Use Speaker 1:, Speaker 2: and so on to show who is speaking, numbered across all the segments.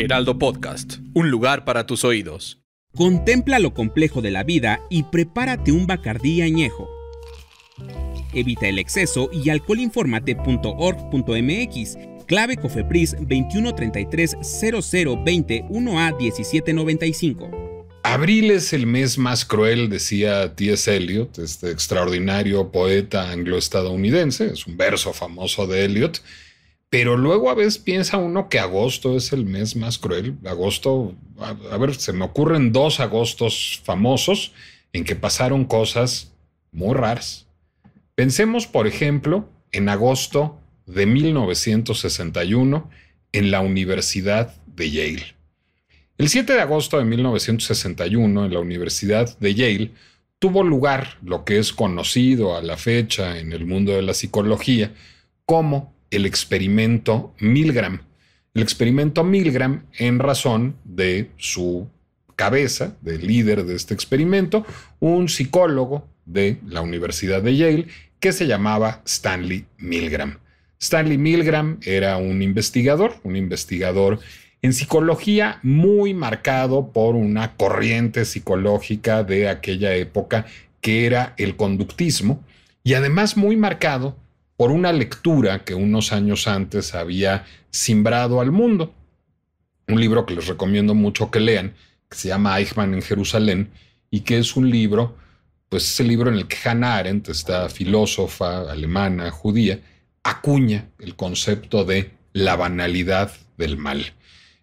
Speaker 1: Heraldo Podcast, un lugar para tus oídos. Contempla lo complejo de la vida y prepárate un bacardí añejo. Evita el exceso y alcoholinformate.org.mx, clave Cofepris 2133 a 1795. Abril es el mes más cruel, decía T.S. Eliot, este extraordinario poeta angloestadounidense, es un verso famoso de Eliot, pero luego a veces piensa uno que agosto es el mes más cruel. Agosto, a, ver, se me ocurren dos agostos famosos en que pasaron cosas muy raras. Pensemos, por ejemplo, en agosto de 1961 en la Universidad de Yale. El 7 de agosto de 1961 en la Universidad de Yale tuvo lugar lo que es conocido a la fecha en el mundo de la psicología como el experimento Milgram. El experimento Milgram, en razón de su cabeza, del líder de este experimento, un psicólogo de la Universidad de Yale que se llamaba Stanley Milgram. Stanley Milgram era un investigador, un investigador en psicología muy marcado por una corriente psicológica de aquella época que era el conductismo y además muy marcado por una lectura que unos años antes había simbrado al mundo. Un libro que les recomiendo mucho que lean, que se llama Eichmann en Jerusalén, y que es un libro, pues es el libro en el que Hannah Arendt, esta filósofa alemana, judía, acuña el concepto de la banalidad del mal.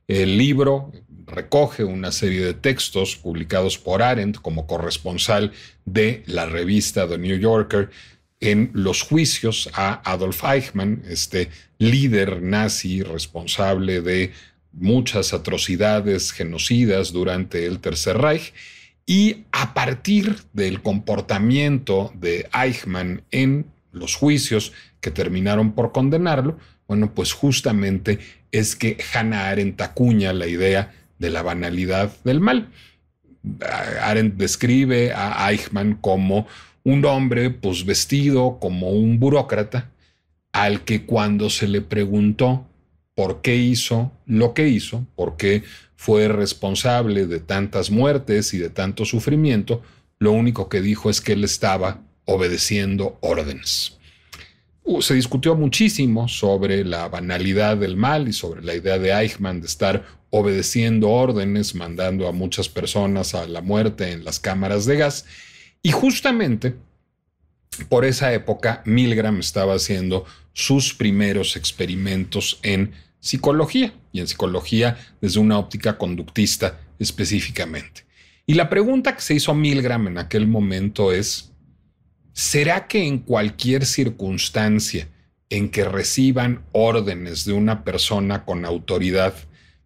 Speaker 1: El libro recoge una serie de textos publicados por Arendt como corresponsal de la revista The New Yorker, en los juicios a Adolf Eichmann, este líder nazi responsable de muchas atrocidades genocidas durante el Tercer Reich. Y a partir del comportamiento de Eichmann en los juicios que terminaron por condenarlo, bueno, pues justamente es que Hannah Arendt acuña la idea de la banalidad del mal. Arendt describe a Eichmann como un hombre pues vestido como un burócrata al que cuando se le preguntó por qué hizo lo que hizo, por qué fue responsable de tantas muertes y de tanto sufrimiento, lo único que dijo es que él estaba obedeciendo órdenes. Uh, se discutió muchísimo sobre la banalidad del mal y sobre la idea de Eichmann de estar obedeciendo órdenes, mandando a muchas personas a la muerte en las cámaras de gas, y justamente por esa época, Milgram estaba haciendo sus primeros experimentos en psicología y en psicología desde una óptica conductista específicamente. Y la pregunta que se hizo Milgram en aquel momento es, ¿será que en cualquier circunstancia en que reciban órdenes de una persona con autoridad,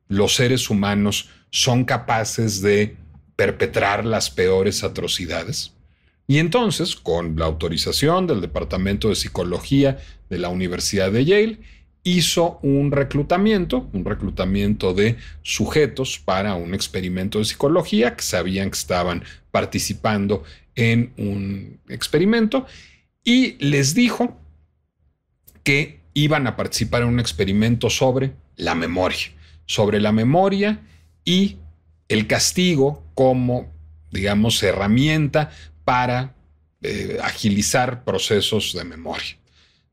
Speaker 1: los seres humanos son capaces de perpetrar las peores atrocidades? Y entonces, con la autorización del Departamento de Psicología de la Universidad de Yale, hizo un reclutamiento, un reclutamiento de sujetos para un experimento de psicología que sabían que estaban participando en un experimento y les dijo que iban a participar en un experimento sobre la memoria, sobre la memoria y el castigo como, digamos, herramienta para eh, agilizar procesos de memoria.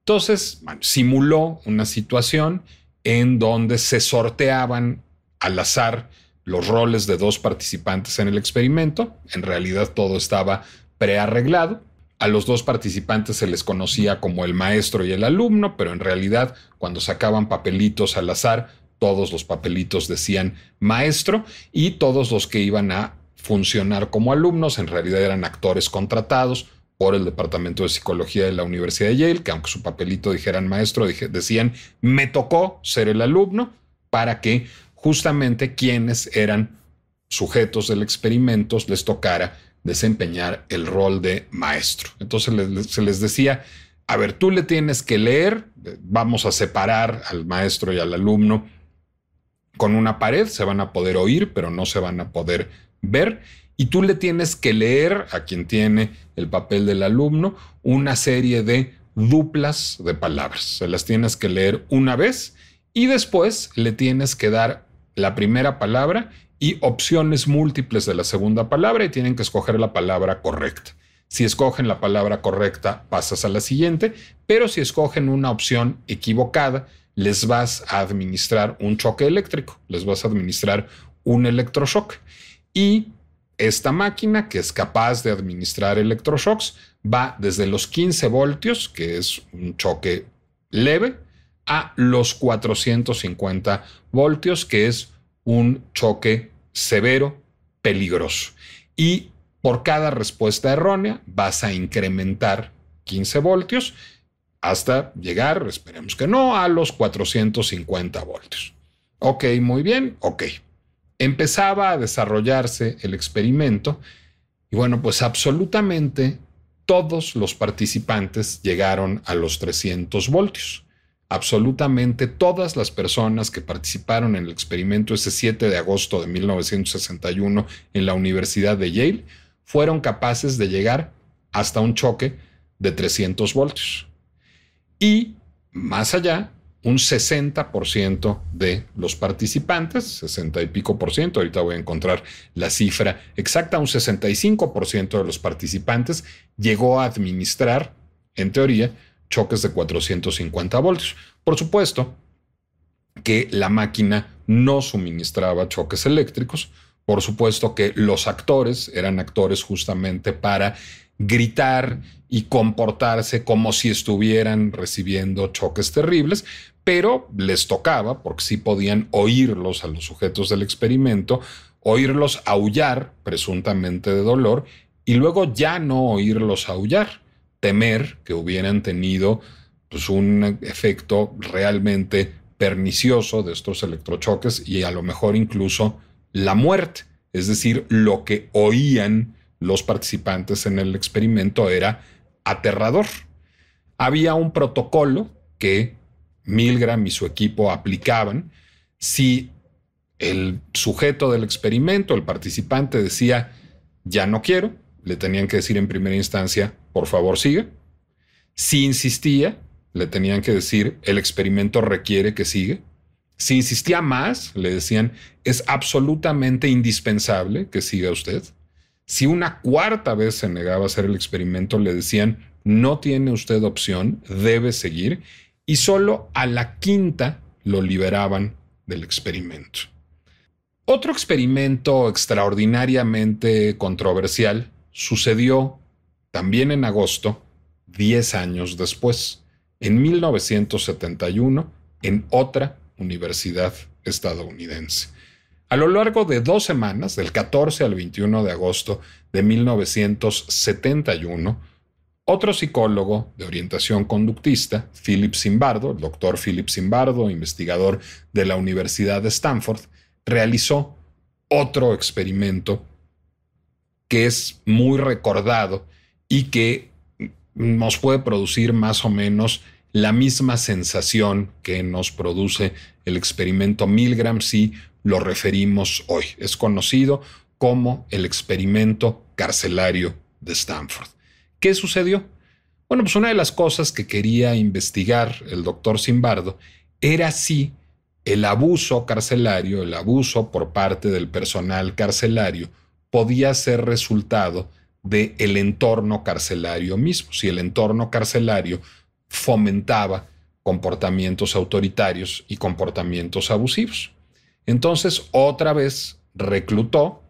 Speaker 1: Entonces, simuló una situación en donde se sorteaban al azar los roles de dos participantes en el experimento. En realidad todo estaba prearreglado. A los dos participantes se les conocía como el maestro y el alumno, pero en realidad cuando sacaban papelitos al azar, todos los papelitos decían maestro y todos los que iban a funcionar como alumnos, en realidad eran actores contratados por el Departamento de Psicología de la Universidad de Yale, que aunque su papelito dijeran maestro, decían, me tocó ser el alumno, para que justamente quienes eran sujetos del experimento les tocara desempeñar el rol de maestro. Entonces se les decía, a ver, tú le tienes que leer, eh, vamos a separar al maestro y al alumno con una pared, se van a poder oír, pero no se van a poder ver y tú le tienes que leer a quien tiene el papel del alumno una serie de duplas de palabras. Se las tienes que leer una vez y después le tienes que dar la primera palabra y opciones múltiples de la segunda palabra y tienen que escoger la palabra correcta. Si escogen la palabra correcta, pasas a la siguiente, pero si escogen una opción equivocada, les vas a administrar un choque eléctrico, les vas a administrar un electroshock. Y esta máquina, que es capaz de administrar electroshocks, va desde los 15 voltios, que es un choque leve, a los 450 voltios, que es un choque severo, peligroso. Y por cada respuesta errónea vas a incrementar 15 voltios hasta llegar, esperemos que no, a los 450 voltios. Ok, muy bien, ok, empezaba a desarrollarse el experimento y bueno, pues absolutamente todos los participantes llegaron a los 300 voltios. Absolutamente todas las personas que participaron en el experimento ese 7 de agosto de 1961 en la Universidad de Yale fueron capaces de llegar hasta un choque de 300 voltios. Y más allá, un 60% de los participantes, 60 y pico por ciento, ahorita voy a encontrar la cifra exacta, un 65% de los participantes llegó a administrar, en teoría, choques de 450 voltios. Por supuesto que la máquina no suministraba choques eléctricos, por supuesto que los actores eran actores justamente para gritar y comportarse como si estuvieran recibiendo choques terribles, pero les tocaba, porque sí podían oírlos a los sujetos del experimento, oírlos aullar, presuntamente de dolor, y luego ya no oírlos aullar, temer que hubieran tenido pues, un efecto realmente pernicioso de estos electrochoques y a lo mejor incluso la muerte. Es decir, lo que oían los participantes en el experimento era aterrador. Había un protocolo que Milgram y su equipo aplicaban si el sujeto del experimento, el participante, decía, ya no quiero, le tenían que decir en primera instancia, por favor sigue. Si insistía, le tenían que decir, el experimento requiere que siga. Si insistía más, le decían, es absolutamente indispensable que siga usted. Si una cuarta vez se negaba a hacer el experimento, le decían, no tiene usted opción, debe seguir y solo a la quinta lo liberaban del experimento. Otro experimento extraordinariamente controversial sucedió también en agosto, 10 años después, en 1971, en otra universidad estadounidense. A lo largo de dos semanas, del 14 al 21 de agosto de 1971, otro psicólogo de orientación conductista, Philip Zimbardo, el doctor Philip Zimbardo, investigador de la Universidad de Stanford, realizó otro experimento que es muy recordado y que nos puede producir más o menos la misma sensación que nos produce el experimento Milgram si lo referimos hoy. Es conocido como el experimento carcelario de Stanford. ¿Qué sucedió? Bueno, pues una de las cosas que quería investigar el doctor Simbardo era si el abuso carcelario, el abuso por parte del personal carcelario, podía ser resultado del el entorno carcelario mismo, si el entorno carcelario fomentaba comportamientos autoritarios y comportamientos abusivos. Entonces, otra vez reclutó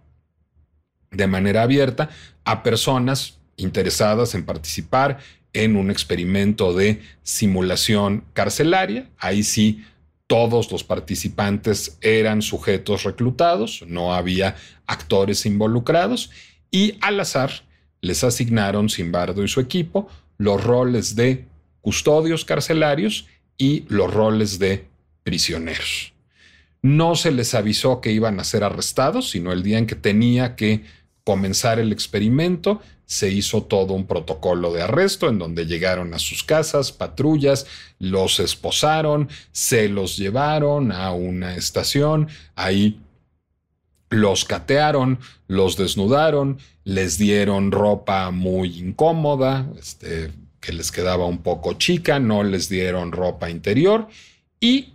Speaker 1: de manera abierta a personas interesadas en participar en un experimento de simulación carcelaria. Ahí sí, todos los participantes eran sujetos reclutados, no había actores involucrados y al azar les asignaron Simbardo y su equipo los roles de custodios carcelarios y los roles de prisioneros. No se les avisó que iban a ser arrestados, sino el día en que tenía que comenzar el experimento, se hizo todo un protocolo de arresto en donde llegaron a sus casas patrullas, los esposaron, se los llevaron a una estación, ahí los catearon, los desnudaron, les dieron ropa muy incómoda, este, que les quedaba un poco chica, no les dieron ropa interior y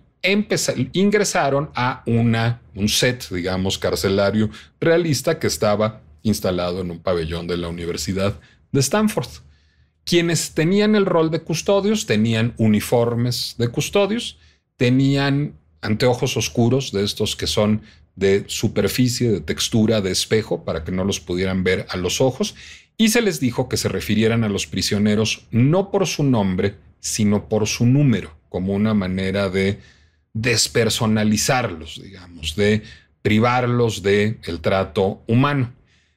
Speaker 1: ingresaron a una, un set, digamos, carcelario realista que estaba instalado en un pabellón de la Universidad de Stanford. Quienes tenían el rol de custodios tenían uniformes de custodios, tenían anteojos oscuros de estos que son de superficie, de textura, de espejo, para que no los pudieran ver a los ojos, y se les dijo que se refirieran a los prisioneros no por su nombre, sino por su número, como una manera de despersonalizarlos, digamos, de privarlos de el trato humano.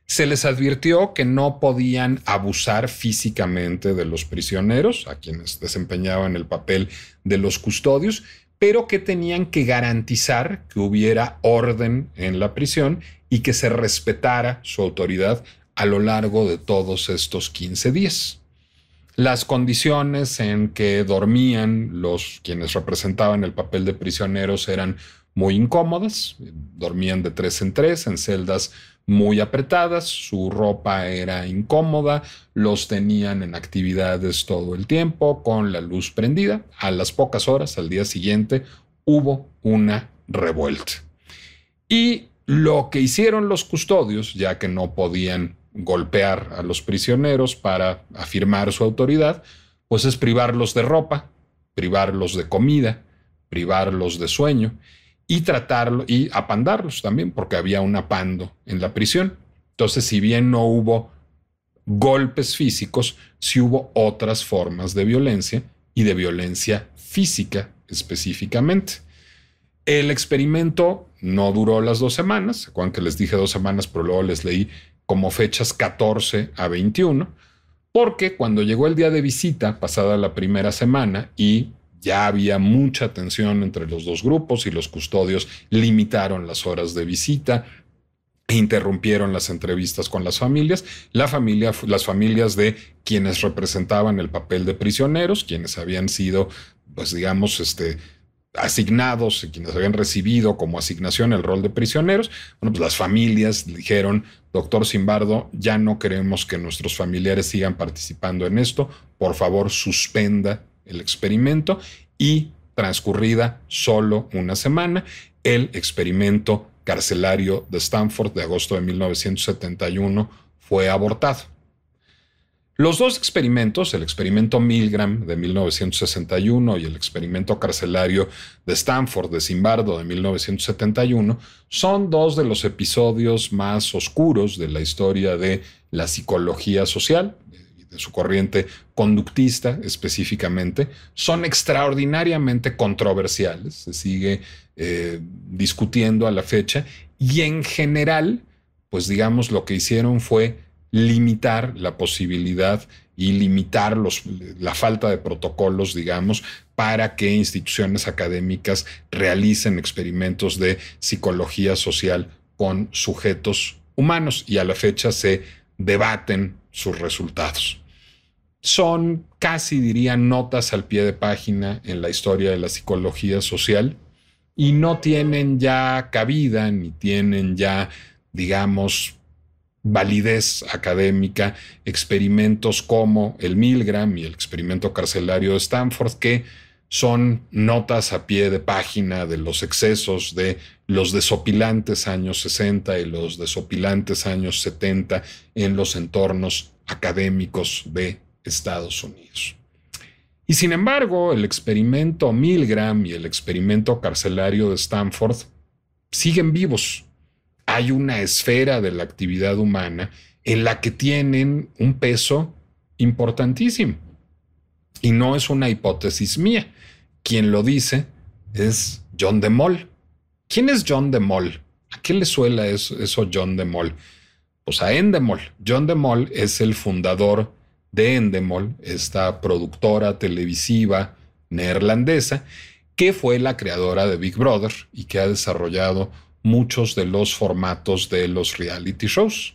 Speaker 1: Se les advirtió que no podían abusar físicamente de los prisioneros, a quienes desempeñaban el papel de los custodios, pero que tenían que garantizar que hubiera orden en la prisión y que se respetara su autoridad a lo largo de todos estos 15 días. Las condiciones en que dormían los quienes representaban el papel de prisioneros eran muy incómodas, dormían de tres en tres en celdas muy apretadas, su ropa era incómoda, los tenían en actividades todo el tiempo con la luz prendida. A las pocas horas, al día siguiente, hubo una revuelta. Y lo que hicieron los custodios, ya que no podían golpear a los prisioneros para afirmar su autoridad, pues es privarlos de ropa, privarlos de comida, privarlos de sueño y tratarlo y apandarlos también, porque había un apando en la prisión. Entonces, si bien no hubo golpes físicos, sí hubo otras formas de violencia y de violencia física específicamente. El experimento no duró las dos semanas, aunque que les dije dos semanas, pero luego les leí como fechas 14 a 21, porque cuando llegó el día de visita, pasada la primera semana y ya había mucha tensión entre los dos grupos y los custodios limitaron las horas de visita, interrumpieron las entrevistas con las familias, la familia, las familias de quienes representaban el papel de prisioneros, quienes habían sido, pues digamos, este, asignados, quienes habían recibido como asignación el rol de prisioneros, bueno, pues las familias dijeron, doctor Simbardo, ya no queremos que nuestros familiares sigan participando en esto, por favor suspenda el experimento y transcurrida solo una semana, el experimento carcelario de Stanford de agosto de 1971 fue abortado. Los dos experimentos, el experimento Milgram de 1961 y el experimento carcelario de Stanford de Zimbardo de 1971, son dos de los episodios más oscuros de la historia de la psicología social, su corriente conductista específicamente, son extraordinariamente controversiales, se sigue eh, discutiendo a la fecha, y en general, pues digamos, lo que hicieron fue limitar la posibilidad y limitar la falta de protocolos, digamos, para que instituciones académicas realicen experimentos de psicología social con sujetos humanos y a la fecha se debaten sus resultados son casi, diría, notas al pie de página en la historia de la psicología social y no tienen ya cabida ni tienen ya, digamos, validez académica, experimentos como el Milgram y el experimento carcelario de Stanford, que son notas a pie de página de los excesos de los desopilantes años 60 y los desopilantes años 70 en los entornos académicos de Estados Unidos. Y sin embargo, el experimento Milgram y el experimento carcelario de Stanford siguen vivos. Hay una esfera de la actividad humana en la que tienen un peso importantísimo. Y no es una hipótesis mía. Quien lo dice es John de Mol. ¿Quién es John de Mol? ¿A qué le suela eso, eso John de Mol? Pues a Endemol. John de Mol es el fundador de Endemol, esta productora televisiva neerlandesa, que fue la creadora de Big Brother y que ha desarrollado muchos de los formatos de los reality shows.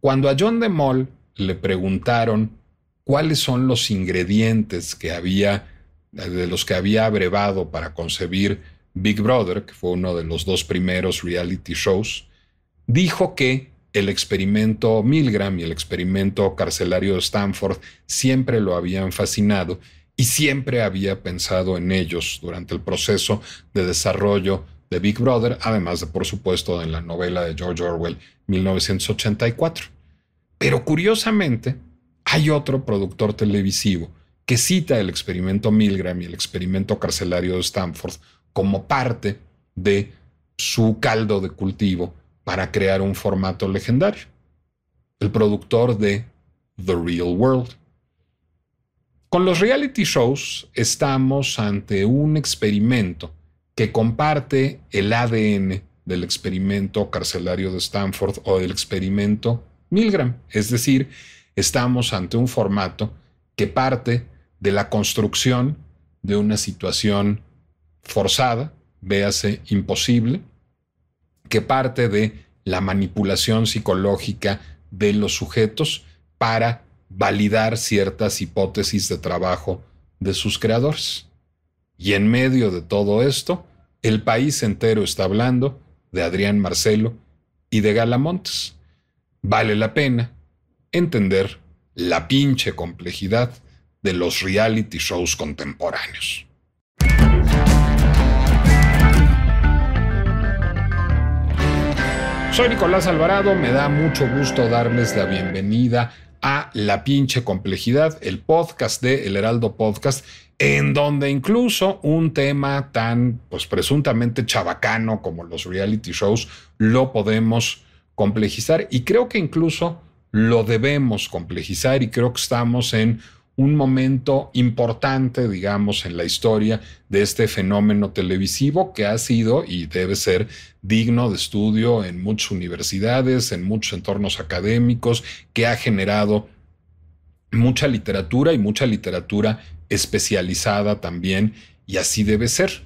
Speaker 1: Cuando a John de Mol le preguntaron cuáles son los ingredientes que había de los que había abrevado para concebir Big Brother, que fue uno de los dos primeros reality shows, dijo que el experimento Milgram y el experimento carcelario de Stanford siempre lo habían fascinado y siempre había pensado en ellos durante el proceso de desarrollo de Big Brother, además de, por supuesto, en la novela de George Orwell 1984. Pero curiosamente, hay otro productor televisivo que cita el experimento Milgram y el experimento carcelario de Stanford como parte de su caldo de cultivo para crear un formato legendario. El productor de The Real World. Con los reality shows estamos ante un experimento que comparte el ADN del experimento carcelario de Stanford o del experimento Milgram. Es decir, estamos ante un formato que parte de la construcción de una situación forzada, véase imposible, que parte de la manipulación psicológica de los sujetos para validar ciertas hipótesis de trabajo de sus creadores. Y en medio de todo esto, el país entero está hablando de Adrián Marcelo y de Galamontes. Vale la pena entender la pinche complejidad de los reality shows contemporáneos. Soy Nicolás Alvarado, me da mucho gusto darles la bienvenida a La pinche complejidad, el podcast de El Heraldo Podcast, en donde incluso un tema tan pues presuntamente chabacano como los reality shows lo podemos complejizar y creo que incluso lo debemos complejizar y creo que estamos en un momento importante, digamos, en la historia de este fenómeno televisivo que ha sido y debe ser digno de estudio en muchas universidades, en muchos entornos académicos, que ha generado mucha literatura y mucha literatura especializada también, y así debe ser.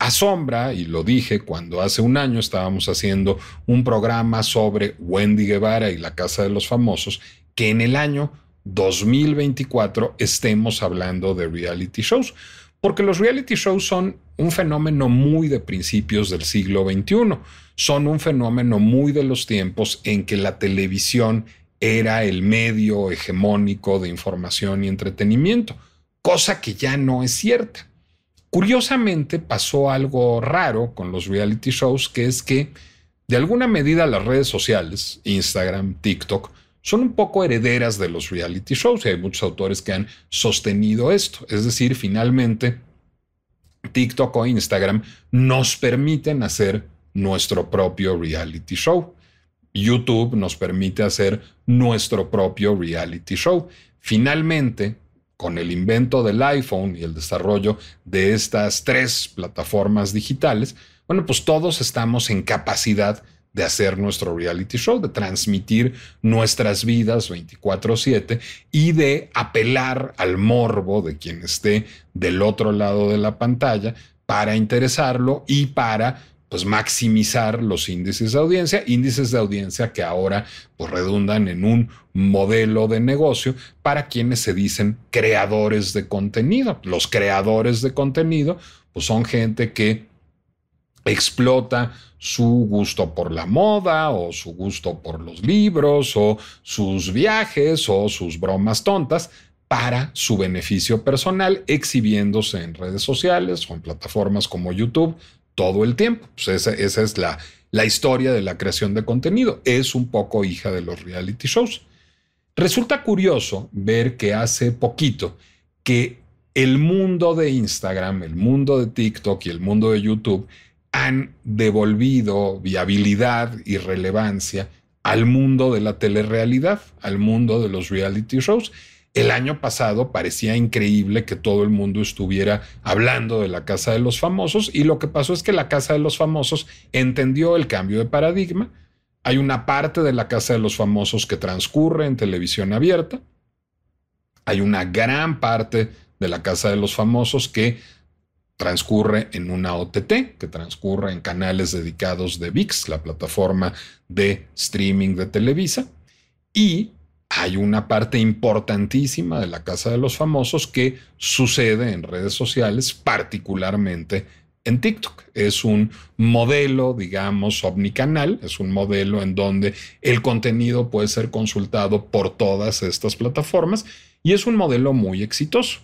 Speaker 1: Asombra, y lo dije cuando hace un año estábamos haciendo un programa sobre Wendy Guevara y la Casa de los Famosos, que en el año 2024 estemos hablando de reality shows, porque los reality shows son un fenómeno muy de principios del siglo XXI, son un fenómeno muy de los tiempos en que la televisión era el medio hegemónico de información y entretenimiento, cosa que ya no es cierta. Curiosamente pasó algo raro con los reality shows, que es que de alguna medida las redes sociales, Instagram, TikTok, son un poco herederas de los reality shows y hay muchos autores que han sostenido esto. Es decir, finalmente, TikTok o Instagram nos permiten hacer nuestro propio reality show. YouTube nos permite hacer nuestro propio reality show. Finalmente, con el invento del iPhone y el desarrollo de estas tres plataformas digitales, bueno, pues todos estamos en capacidad de hacer nuestro reality show, de transmitir nuestras vidas 24/7 y de apelar al morbo de quien esté del otro lado de la pantalla para interesarlo y para pues maximizar los índices de audiencia, índices de audiencia que ahora pues, redundan en un modelo de negocio para quienes se dicen creadores de contenido. Los creadores de contenido pues, son gente que explota su gusto por la moda o su gusto por los libros o sus viajes o sus bromas tontas para su beneficio personal exhibiéndose en redes sociales o en plataformas como YouTube todo el tiempo. Pues esa, es la, la historia de la creación de contenido. Es un poco hija de los reality shows. Resulta curioso ver que hace poquito que el mundo de Instagram, el mundo de TikTok y el mundo de YouTube han devolvido viabilidad y relevancia al mundo de la telerrealidad, al mundo de los reality shows. El año pasado parecía increíble que todo el mundo estuviera hablando de la Casa de los Famosos y lo que pasó es que la Casa de los Famosos entendió el cambio de paradigma. Hay una parte de la Casa de los Famosos que transcurre en televisión abierta. Hay una gran parte de la Casa de los Famosos que transcurre en una OTT, que transcurre en canales dedicados de VIX, la plataforma de streaming de Televisa, y hay una parte importantísima de la Casa de los Famosos que sucede en redes sociales, particularmente en TikTok. Es un modelo, digamos, omnicanal, es un modelo en donde el contenido puede ser consultado por todas estas plataformas y es un modelo muy exitoso.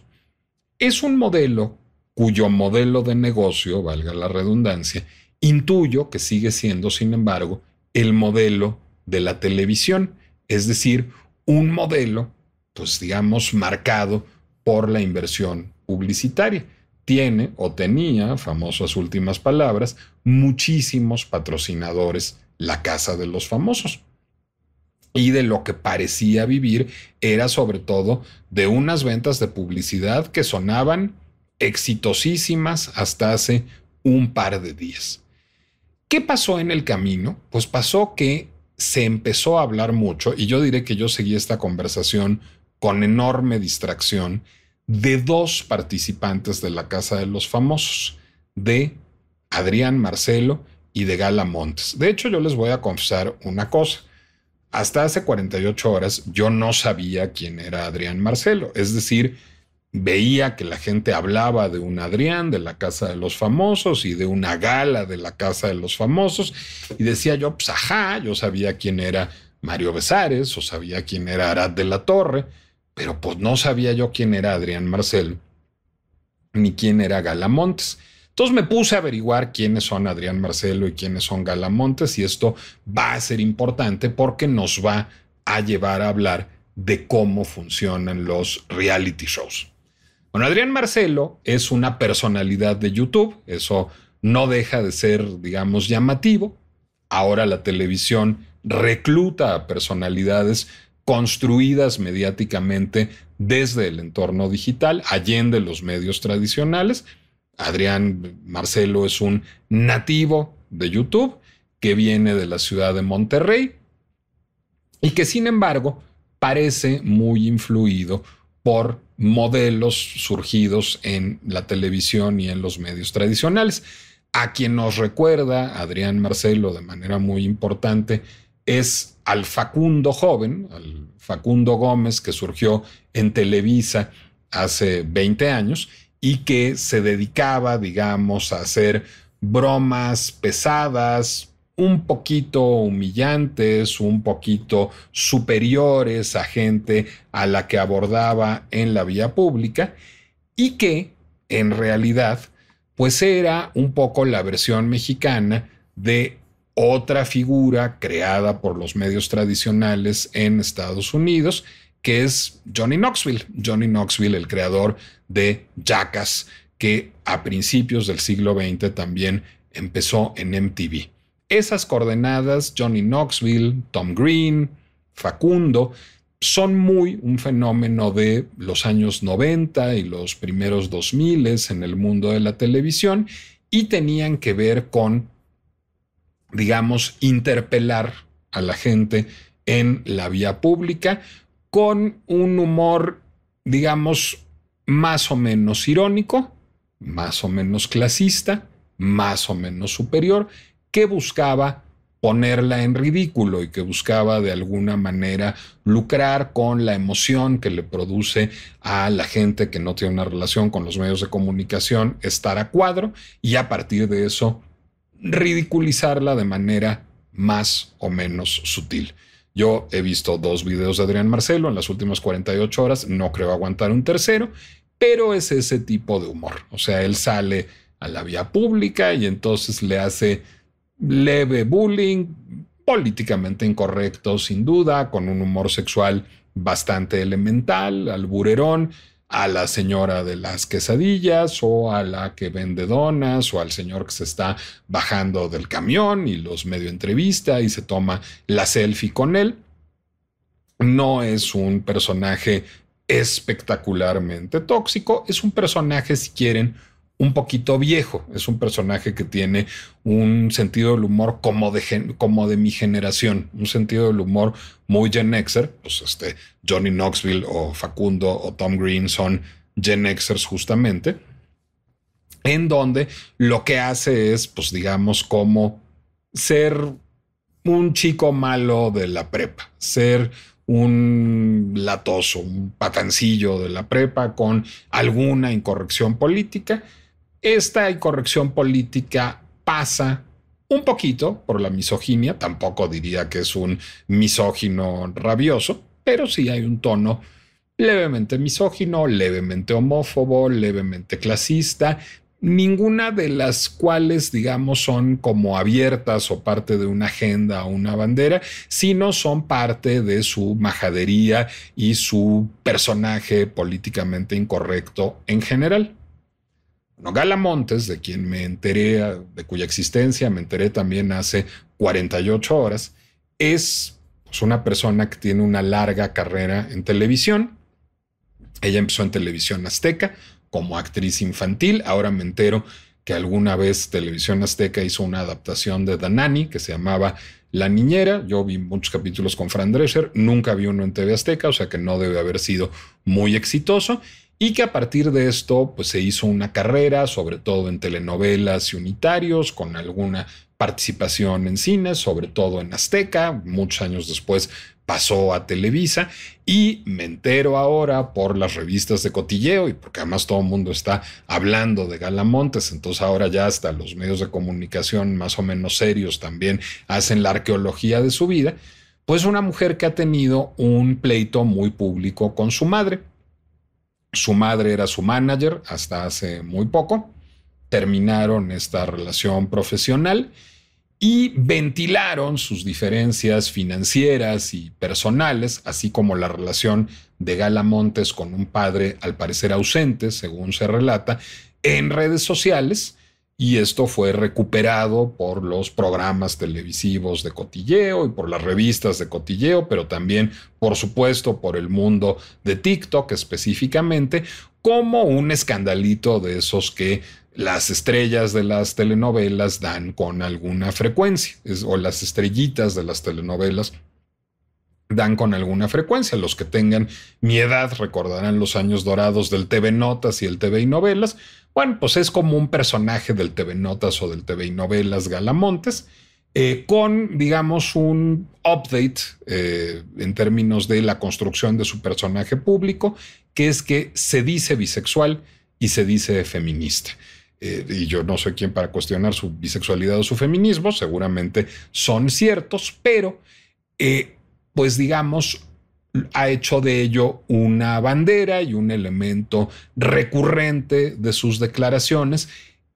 Speaker 1: Es un modelo cuyo modelo de negocio, valga la redundancia, intuyo que sigue siendo, sin embargo, el modelo de la televisión, es decir, un modelo, pues digamos, marcado por la inversión publicitaria. Tiene o tenía, famosas últimas palabras, muchísimos patrocinadores, la casa de los famosos. Y de lo que parecía vivir era sobre todo de unas ventas de publicidad que sonaban exitosísimas hasta hace un par de días. ¿Qué pasó en el camino? Pues pasó que se empezó a hablar mucho, y yo diré que yo seguí esta conversación con enorme distracción, de dos participantes de la Casa de los Famosos, de Adrián Marcelo y de Gala Montes. De hecho, yo les voy a confesar una cosa. Hasta hace 48 horas yo no sabía quién era Adrián Marcelo, es decir, veía que la gente hablaba de un Adrián de la Casa de los Famosos y de una gala de la Casa de los Famosos y decía yo, pues ajá, yo sabía quién era Mario Besares o sabía quién era Arad de la Torre, pero pues no sabía yo quién era Adrián Marcelo ni quién era Galamontes. Entonces me puse a averiguar quiénes son Adrián Marcelo y quiénes son Galamontes y esto va a ser importante porque nos va a llevar a hablar de cómo funcionan los reality shows. Bueno, Adrián Marcelo es una personalidad de YouTube, eso no deja de ser, digamos, llamativo. Ahora la televisión recluta a personalidades construidas mediáticamente desde el entorno digital, allende los medios tradicionales. Adrián Marcelo es un nativo de YouTube que viene de la ciudad de Monterrey y que sin embargo parece muy influido por modelos surgidos en la televisión y en los medios tradicionales. A quien nos recuerda Adrián Marcelo de manera muy importante es al Facundo joven, al Facundo Gómez que surgió en Televisa hace 20 años y que se dedicaba, digamos, a hacer bromas pesadas, un poquito humillantes, un poquito superiores a gente a la que abordaba en la vía pública y que, en realidad, pues era un poco la versión mexicana de otra figura creada por los medios tradicionales en Estados Unidos, que es Johnny Knoxville. Johnny Knoxville, el creador de Jackass, que a principios del siglo XX también empezó en MTV. Esas coordenadas, Johnny Knoxville, Tom Green, Facundo, son muy un fenómeno de los años 90 y los primeros 2000 en el mundo de la televisión y tenían que ver con, digamos, interpelar a la gente en la vía pública con un humor, digamos, más o menos irónico, más o menos clasista, más o menos superior, que buscaba ponerla en ridículo y que buscaba de alguna manera lucrar con la emoción que le produce a la gente que no tiene una relación con los medios de comunicación estar a cuadro y a partir de eso ridiculizarla de manera más o menos sutil. Yo he visto dos videos de Adrián Marcelo en las últimas 48 horas, no creo aguantar un tercero, pero es ese tipo de humor. O sea, él sale a la vía pública y entonces le hace leve bullying, políticamente incorrecto sin duda, con un humor sexual bastante elemental, al burerón, a la señora de las quesadillas o a la que vende donas o al señor que se está bajando del camión y los medio entrevista y se toma la selfie con él. No es un personaje espectacularmente tóxico, es un personaje, si quieren, un poquito viejo. Es un personaje que tiene un sentido del humor como de, como de mi generación, un sentido del humor muy Gen Pues este, Johnny Knoxville o Facundo o Tom Green son Gen Xers justamente. En donde lo que hace es, pues digamos, como ser un chico malo de la prepa, ser un latoso, un patancillo de la prepa con alguna incorrección política esta corrección política pasa un poquito por la misoginia, tampoco diría que es un misógino rabioso, pero sí hay un tono levemente misógino, levemente homófobo, levemente clasista, ninguna de las cuales, digamos, son como abiertas o parte de una agenda o una bandera, sino son parte de su majadería y su personaje políticamente incorrecto en general. Bueno, Gala Montes, de quien me enteré, de cuya existencia me enteré también hace 48 horas, es pues, una persona que tiene una larga carrera en televisión. Ella empezó en televisión azteca como actriz infantil. Ahora me entero que alguna vez Televisión Azteca hizo una adaptación de Danani que se llamaba La Niñera. Yo vi muchos capítulos con Fran Drescher, nunca vi uno en TV Azteca, o sea que no debe haber sido muy exitoso y que a partir de esto pues, se hizo una carrera, sobre todo en telenovelas y unitarios, con alguna participación en cine, sobre todo en Azteca, muchos años después pasó a Televisa y me entero ahora por las revistas de cotilleo y porque además todo el mundo está hablando de Galamontes, entonces ahora ya hasta los medios de comunicación más o menos serios también hacen la arqueología de su vida, pues una mujer que ha tenido un pleito muy público con su madre, su madre era su manager hasta hace muy poco. Terminaron esta relación profesional y ventilaron sus diferencias financieras y personales, así como la relación de Gala Montes con un padre al parecer ausente, según se relata, en redes sociales y esto fue recuperado por los programas televisivos de cotilleo y por las revistas de cotilleo, pero también, por supuesto, por el mundo de TikTok específicamente, como un escandalito de esos que las estrellas de las telenovelas dan con alguna frecuencia, o las estrellitas de las telenovelas dan con alguna frecuencia. Los que tengan mi edad recordarán los años dorados del TV Notas y el TV y Novelas. Bueno, pues es como un personaje del TV Notas o del TV y Novelas Galamontes, eh, con, digamos, un update eh, en términos de la construcción de su personaje público, que es que se dice bisexual y se dice feminista. Eh, y yo no soy quien para cuestionar su bisexualidad o su feminismo, seguramente son ciertos, pero, pues digamos, ha hecho de ello una bandera y un elemento recurrente de sus declaraciones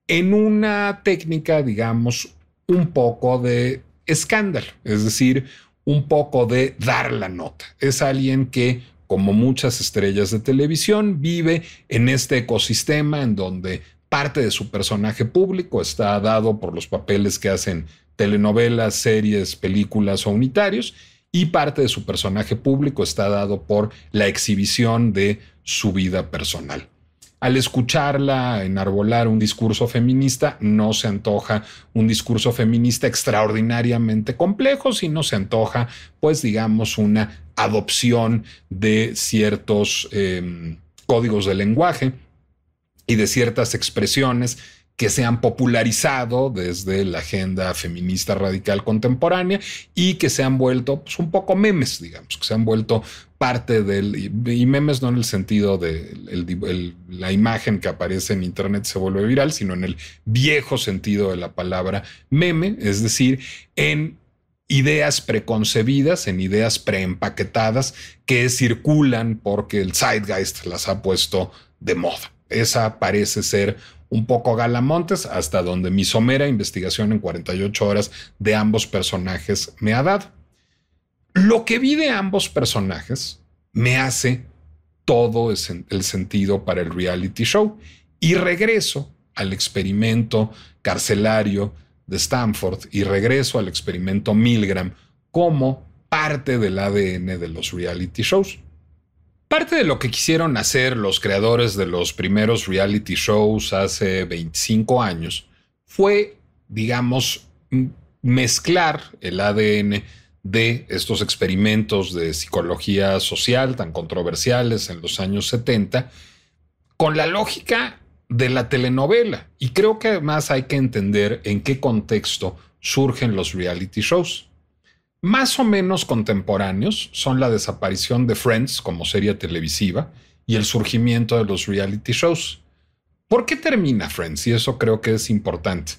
Speaker 1: en una técnica, digamos, un poco de escándalo, es decir, un poco de dar la nota. Es alguien que, como muchas estrellas de televisión, vive en este ecosistema en donde parte de su personaje público está dado por los papeles que hacen telenovelas, series, películas o unitarios y parte de su personaje público está dado por la exhibición de su vida personal. Al escucharla enarbolar un discurso feminista, no se antoja un discurso feminista extraordinariamente complejo, sino se antoja, pues digamos, una adopción de ciertos em, códigos de lenguaje y de ciertas expresiones que se han popularizado desde la agenda feminista radical contemporánea y que se han vuelto pues, un poco memes, digamos, que se han vuelto parte del, y memes no en el sentido de la imagen que aparece en Internet se vuelve viral, sino en el viejo sentido de la palabra meme, es decir, en ideas preconcebidas, en ideas preempaquetadas que circulan porque el zeitgeist las ha puesto de moda. Esa parece ser un poco galamontes hasta donde mi somera investigación en 48 horas de ambos personajes me ha dado. Lo que vi de ambos personajes me hace todo el sentido para el reality show y regreso al experimento carcelario de Stanford y regreso al experimento Milgram como parte del ADN de los reality shows. Parte de lo que quisieron hacer los creadores de los primeros reality shows hace 25 años fue, digamos, mezclar el ADN de estos experimentos de psicología social tan controversiales en los años 70 con la lógica de la telenovela. Y creo que además hay que entender en qué contexto surgen los reality shows más o menos contemporáneos son la desaparición de Friends como serie televisiva y el surgimiento de los reality shows. ¿Por qué termina Friends? Y eso creo que es importante.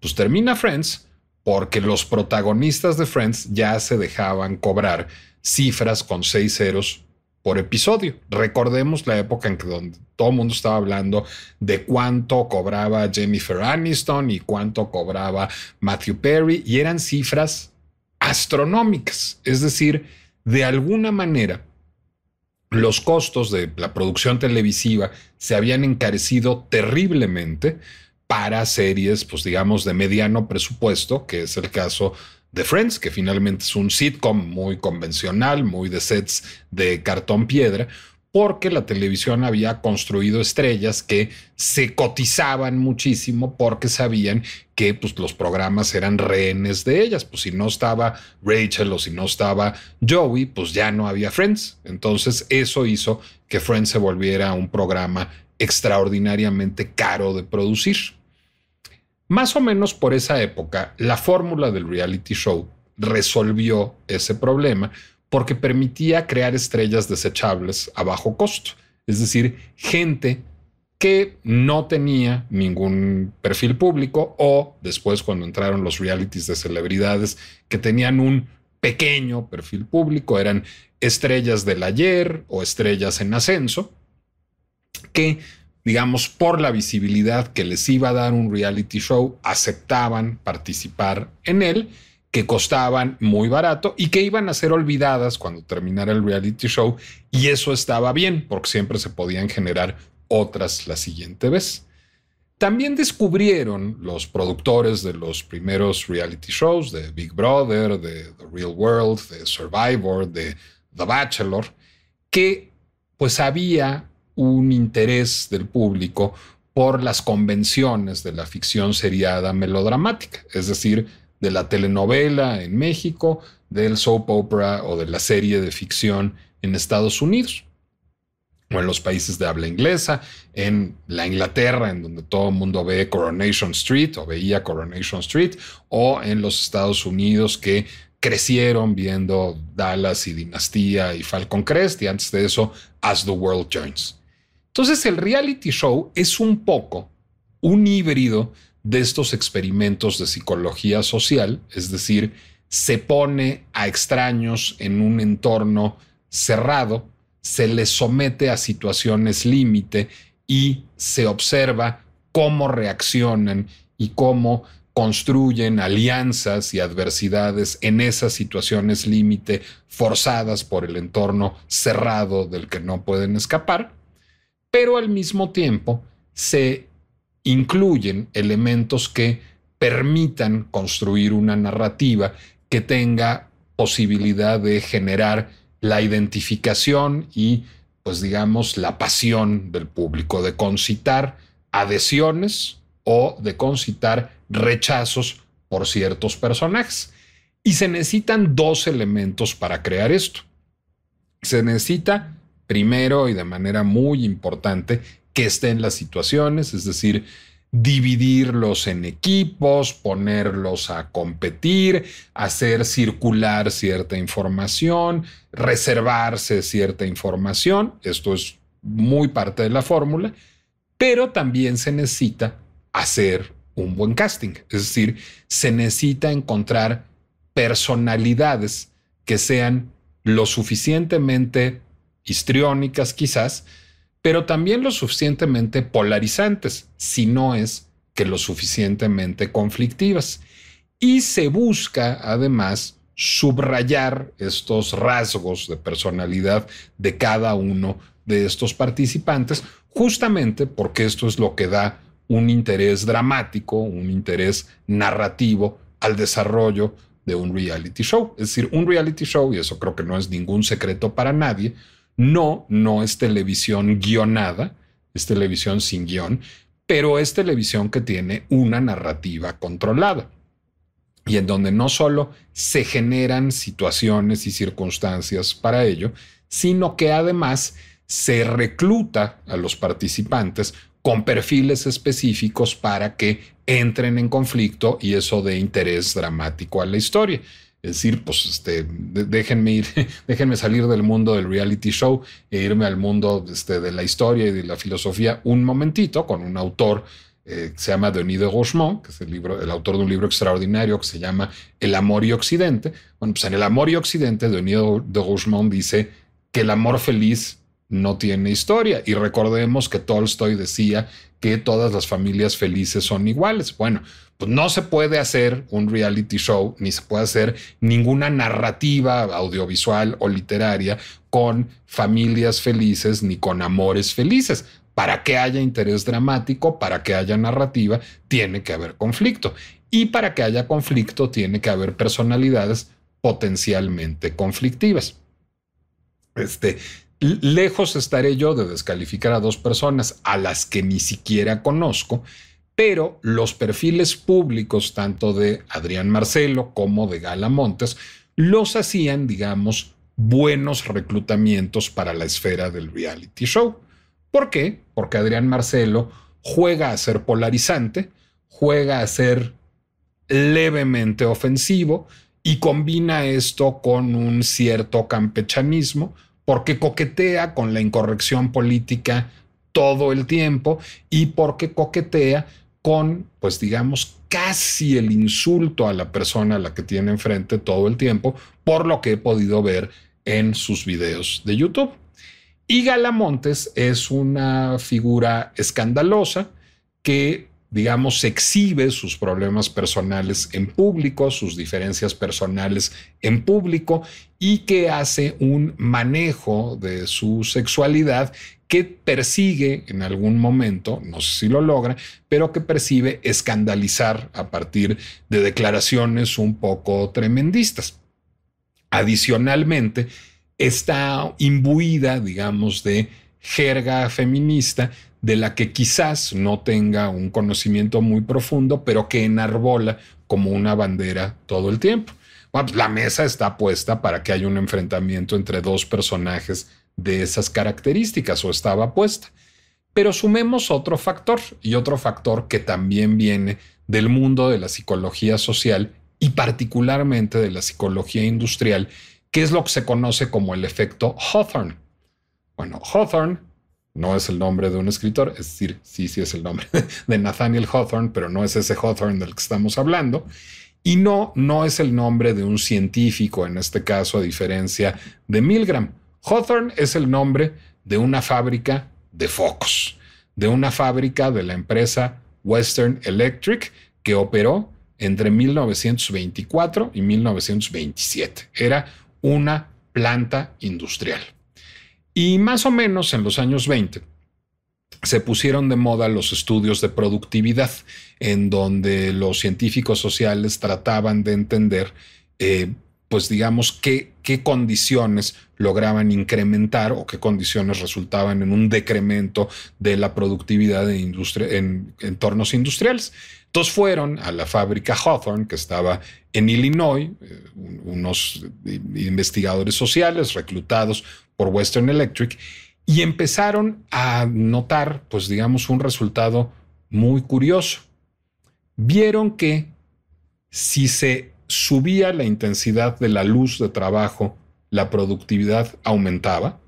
Speaker 1: Pues termina Friends porque los protagonistas de Friends ya se dejaban cobrar cifras con seis ceros por episodio. Recordemos la época en que todo el mundo estaba hablando de cuánto cobraba Jennifer Aniston y cuánto cobraba Matthew Perry y eran cifras astronómicas. Es decir, de alguna manera, los costos de la producción televisiva se habían encarecido terriblemente para series, pues digamos, de mediano presupuesto, que es el caso de Friends, que finalmente es un sitcom muy convencional, muy de sets de cartón piedra, porque la televisión había construido estrellas que se cotizaban muchísimo porque sabían que pues, los programas eran rehenes de ellas. Pues si no estaba Rachel o si no estaba Joey, pues ya no había Friends. Entonces eso hizo que Friends se volviera un programa extraordinariamente caro de producir. Más o menos por esa época, la fórmula del reality show resolvió ese problema porque permitía crear estrellas desechables a bajo costo, es decir, gente que no tenía ningún perfil público o después cuando entraron los realities de celebridades que tenían un pequeño perfil público, eran estrellas del ayer o estrellas en ascenso, que digamos por la visibilidad que les iba a dar un reality show aceptaban participar en él que costaban muy barato y que iban a ser olvidadas cuando terminara el reality show y eso estaba bien porque siempre se podían generar otras la siguiente vez. También descubrieron los productores de los primeros reality shows, de Big Brother, de The Real World, de Survivor, de The Bachelor, que pues había un interés del público por las convenciones de la ficción seriada melodramática, es decir, de la telenovela en México, del soap opera o de la serie de ficción en Estados Unidos o en los países de habla inglesa, en la Inglaterra, en donde todo el mundo ve Coronation Street o veía Coronation Street, o en los Estados Unidos que crecieron viendo Dallas y Dinastía y Falcon Crest y antes de eso As the World Joins. Entonces el reality show es un poco un híbrido de estos experimentos de psicología social, es decir, se pone a extraños en un entorno cerrado, se les somete a situaciones límite y se observa cómo reaccionan y cómo construyen alianzas y adversidades en esas situaciones límite forzadas por el entorno cerrado del que no pueden escapar, pero al mismo tiempo se incluyen elementos que permitan construir una narrativa que tenga posibilidad de generar la identificación y, pues digamos, la pasión del público, de concitar adhesiones o de concitar rechazos por ciertos personajes. Y se necesitan dos elementos para crear esto. Se necesita, primero y de manera muy importante, que estén las situaciones, es decir, dividirlos en equipos, ponerlos a competir, hacer circular cierta información, reservarse cierta información. Esto es muy parte de la fórmula, pero también se necesita hacer un buen casting, es decir, se necesita encontrar personalidades que sean lo suficientemente histriónicas quizás pero también lo suficientemente polarizantes, si no es que lo suficientemente conflictivas. Y se busca además subrayar estos rasgos de personalidad de cada uno de estos participantes, justamente porque esto es lo que da un interés dramático, un interés narrativo al desarrollo de un reality show. Es decir, un reality show, y eso creo que no es ningún secreto para nadie, no, no es televisión guionada, es televisión sin guión, pero es televisión que tiene una narrativa controlada y en donde no solo se generan situaciones y circunstancias para ello, sino que además se recluta a los participantes con perfiles específicos para que entren en conflicto y eso dé interés dramático a la historia. Es decir, pues este, déjenme ir, déjenme salir del mundo del reality show e irme al mundo este, de la historia y de la filosofía un momentito con un autor eh, que se llama Denis de Gauchemont, que es el, libro, el autor de un libro extraordinario que se llama El amor y Occidente. Bueno, pues en El amor y Occidente, Denis de Gauchemont dice que el amor feliz no tiene historia. Y recordemos que Tolstoy decía que todas las familias felices son iguales. Bueno, pues, no se puede hacer un reality show, ni se puede hacer ninguna narrativa audiovisual o literaria con familias felices ni con amores felices. Para que haya interés dramático, para que haya narrativa, tiene que haber conflicto. Y para que haya conflicto, tiene que haber personalidades potencialmente conflictivas. Este, lejos estaré yo de descalificar a dos personas a las que ni siquiera conozco pero los perfiles públicos, tanto de Adrián Marcelo como de Gala Montes, los hacían, digamos, buenos reclutamientos para la esfera del reality show. ¿Por qué? Porque Adrián Marcelo juega a ser polarizante, juega a ser levemente ofensivo y combina esto con un cierto campechanismo porque coquetea con la incorrección política todo el tiempo y porque coquetea con, pues digamos, casi el insulto a la persona a la que tiene enfrente todo el tiempo, por lo que he podido ver en sus videos de YouTube. Y Galamontes es una figura escandalosa que, digamos, exhibe sus problemas personales en público, sus diferencias personales en público y que hace un manejo de su sexualidad que persigue en algún momento, no sé si lo logra, pero que percibe escandalizar a partir de declaraciones un poco tremendistas. Adicionalmente, está imbuida, digamos, de jerga feminista de la que quizás no tenga un conocimiento muy profundo, pero que enarbola como una bandera todo el tiempo. Pues, la mesa está puesta para que haya un enfrentamiento entre dos personajes de esas características o estaba puesta. Pero sumemos otro factor y otro factor que también viene del mundo de la psicología social y particularmente de la psicología industrial, que es lo que se conoce como el efecto Hawthorne. Bueno, Hawthorne no es el nombre de un escritor, es decir, sí, sí es el nombre de Nathaniel Hawthorne, pero no es ese Hawthorne del que estamos hablando. Y no, no es el nombre de un científico, en este caso, a diferencia de Milgram. Hawthorne es el nombre de una fábrica de focos, de una fábrica de la empresa Western Electric que operó entre 1924 y 1927. Era una planta industrial. Y más o menos en los años 20 se pusieron de moda los estudios de productividad, en donde los científicos sociales trataban de entender eh, pues digamos, qué, qué condiciones lograban incrementar o qué condiciones resultaban en un decremento de la productividad de industria, en entornos industriales. Entonces fueron a la fábrica Hawthorne, que estaba en Illinois, eh, unos investigadores sociales reclutados por Western Electric, y empezaron a notar, pues digamos, un resultado muy curioso. Vieron que si se subía la intensidad de la luz de trabajo, la productividad aumentaba,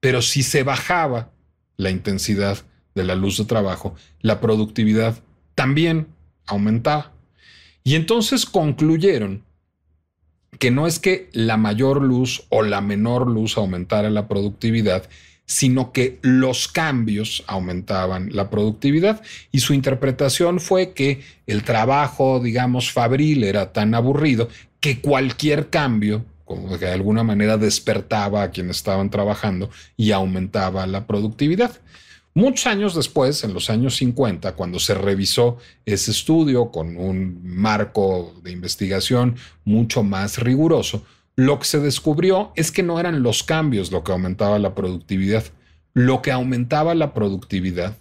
Speaker 1: pero si se bajaba la intensidad de la luz de trabajo, la productividad también aumentaba. Y entonces concluyeron que no es que la mayor luz o la menor luz aumentara la productividad, sino que los cambios aumentaban la productividad y su interpretación fue que el trabajo, digamos, fabril era tan aburrido que cualquier cambio como de alguna manera despertaba a quienes estaban trabajando y aumentaba la productividad. Muchos años después, en los años 50, cuando se revisó ese estudio con un marco de investigación mucho más riguroso, lo que se descubrió es que no eran los cambios lo que aumentaba la productividad. Lo que aumentaba la productividad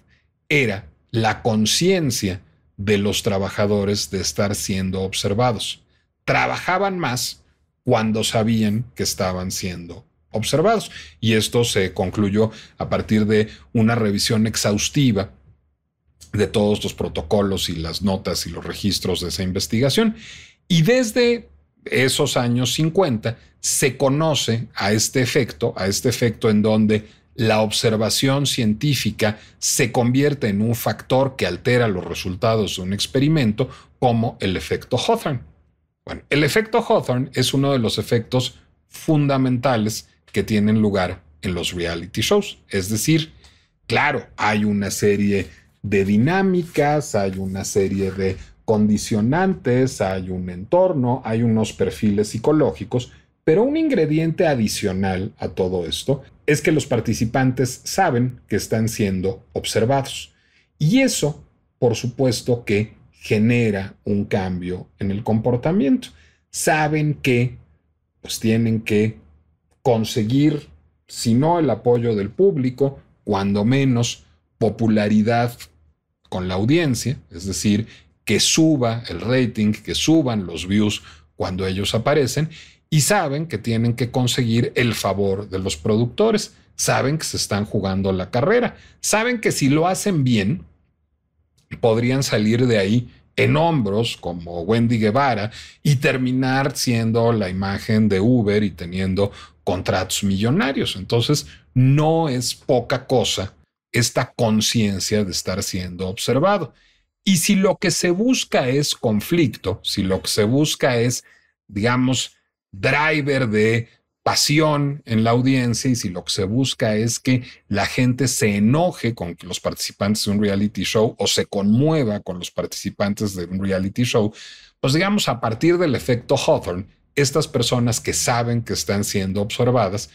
Speaker 1: era la conciencia de los trabajadores de estar siendo observados. Trabajaban más cuando sabían que estaban siendo observados. Y esto se concluyó a partir de una revisión exhaustiva de todos los protocolos y las notas y los registros de esa investigación. Y desde esos años 50 se conoce a este efecto, a este efecto en donde la observación científica se convierte en un factor que altera los resultados de un experimento como el efecto Hawthorne. Bueno, el efecto Hawthorne es uno de los efectos fundamentales que tienen lugar en los reality shows. Es decir, claro, hay una serie de dinámicas, hay una serie de condicionantes, hay un entorno, hay unos perfiles psicológicos, pero un ingrediente adicional a todo esto es que los participantes saben que están siendo observados. Y eso, por supuesto, que genera un cambio en el comportamiento. Saben que pues tienen que conseguir, si no el apoyo del público, cuando menos popularidad con la audiencia, es decir, que suba el rating, que suban los views cuando ellos aparecen y saben que tienen que conseguir el favor de los productores, saben que se están jugando la carrera, saben que si lo hacen bien, podrían salir de ahí en hombros como Wendy Guevara y terminar siendo la imagen de Uber y teniendo contratos millonarios. Entonces, no es poca cosa esta conciencia de estar siendo observado. Y si lo que se busca es conflicto, si lo que se busca es, digamos, driver de pasión en la audiencia y si lo que se busca es que la gente se enoje con los participantes de un reality show o se conmueva con los participantes de un reality show, pues digamos, a partir del efecto Hawthorne, estas personas que saben que están siendo observadas,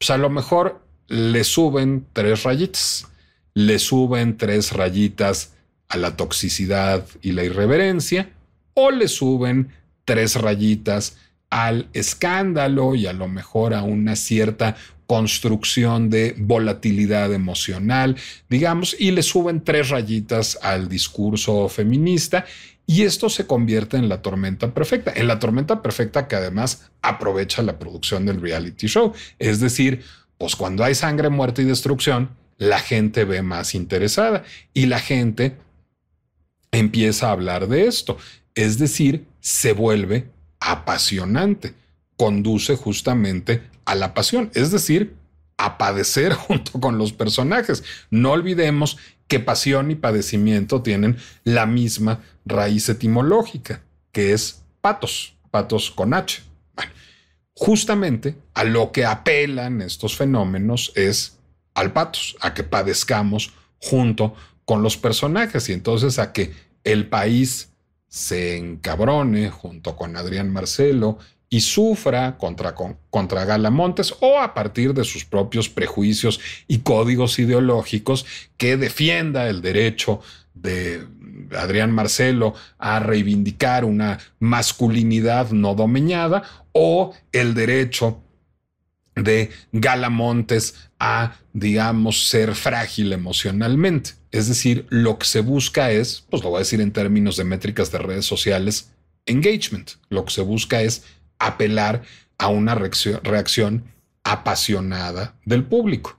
Speaker 1: pues a lo mejor le suben tres rayitas, le suben tres rayitas a la toxicidad y la irreverencia, o le suben tres rayitas al escándalo y a lo mejor a una cierta construcción de volatilidad emocional, digamos, y le suben tres rayitas al discurso feminista y esto se convierte en la tormenta perfecta, en la tormenta perfecta que además aprovecha la producción del reality show. Es decir, pues cuando hay sangre, muerte y destrucción, la gente ve más interesada y la gente empieza a hablar de esto. Es decir, se vuelve apasionante, conduce justamente a la pasión, es decir, a padecer junto con los personajes. No olvidemos que pasión y padecimiento tienen la misma raíz etimológica, que es patos, patos con H. Bueno, justamente a lo que apelan estos fenómenos es al patos, a que padezcamos junto con los personajes y entonces a que el país se encabrone junto con Adrián Marcelo y sufra contra, contra Galamontes o a partir de sus propios prejuicios y códigos ideológicos que defienda el derecho de Adrián Marcelo a reivindicar una masculinidad no domeñada o el derecho de Galamontes a, digamos, ser frágil emocionalmente. Es decir, lo que se busca es, pues lo voy a decir en términos de métricas de redes sociales, engagement. Lo que se busca es apelar a una reacción, apasionada del público.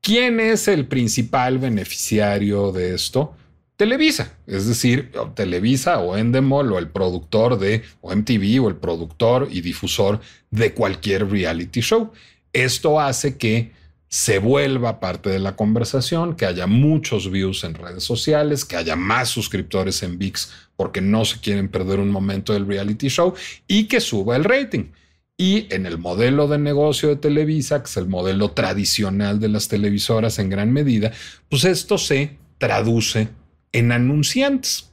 Speaker 1: ¿Quién es el principal beneficiario de esto? Televisa, es decir, Televisa o Endemol o el productor de o MTV o el productor y difusor de cualquier reality show. Esto hace que se vuelva parte de la conversación, que haya muchos views en redes sociales, que haya más suscriptores en VIX porque no se quieren perder un momento del reality show y que suba el rating. Y en el modelo de negocio de Televisa, que es el modelo tradicional de las televisoras en gran medida, pues esto se traduce en anunciantes.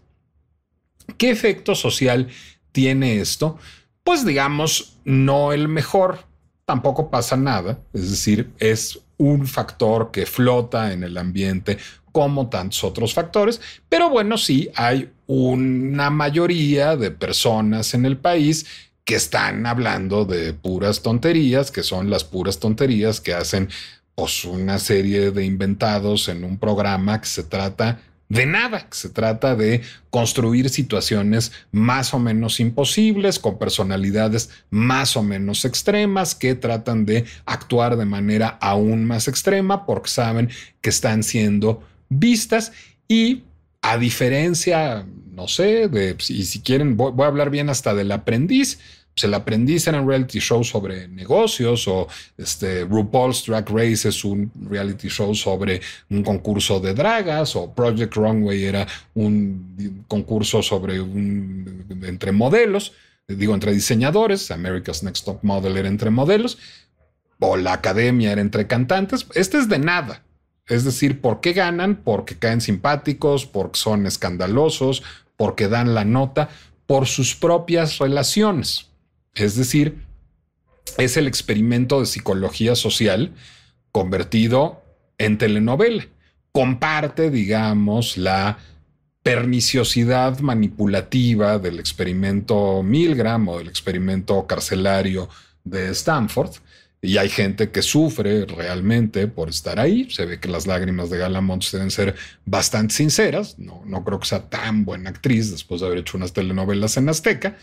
Speaker 1: ¿Qué efecto social tiene esto? Pues digamos, no el mejor, tampoco pasa nada. Es decir, es un factor que flota en el ambiente como tantos otros factores, pero bueno, sí hay una mayoría de personas en el país que están hablando de puras tonterías, que son las puras tonterías que hacen pues, una serie de inventados en un programa que se trata de nada. Se trata de construir situaciones más o menos imposibles, con personalidades más o menos extremas, que tratan de actuar de manera aún más extrema porque saben que están siendo vistas y a diferencia, no sé, de, y si quieren, voy a hablar bien hasta del aprendiz, se pues, el aprendiz era un reality show sobre negocios o este, RuPaul's Drag Race es un reality show sobre un concurso de dragas o Project Runway era un concurso sobre un entre modelos, digo entre diseñadores, America's Next Top Model era entre modelos o la academia era entre cantantes. Este es de nada. Es decir, ¿por qué ganan? Porque caen simpáticos, porque son escandalosos, porque dan la nota, por sus propias relaciones. Es decir, es el experimento de psicología social convertido en telenovela. Comparte, digamos, la perniciosidad manipulativa del experimento Milgram o del experimento carcelario de Stanford. Y hay gente que sufre realmente por estar ahí. Se ve que las lágrimas de Galamont deben ser bastante sinceras. no creo que sea tan buena actriz después de haber hecho unas telenovelas en Azteca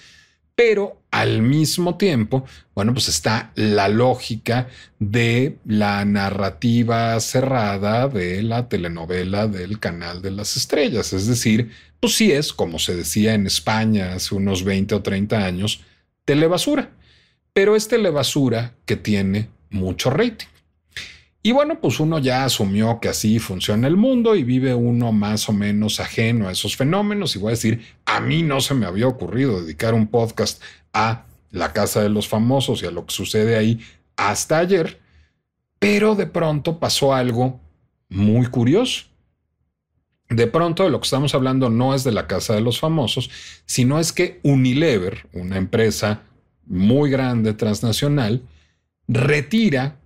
Speaker 1: pero al mismo tiempo, bueno, pues está la lógica de la narrativa cerrada de la telenovela del Canal de las Estrellas. Es decir, pues sí es, como se decía en España hace unos 20 o 30 años, telebasura. Pero es telebasura que tiene mucho rating. Y bueno, pues uno ya asumió que así funciona el mundo y vive uno más o menos ajeno a esos fenómenos. Y voy a decir, a mí no se me había ocurrido dedicar un podcast a la casa de los famosos y a lo que sucede ahí hasta ayer. Pero de pronto pasó algo muy curioso. De pronto de lo que estamos hablando no es de la casa de los famosos, sino es que Unilever, una empresa muy grande transnacional, retira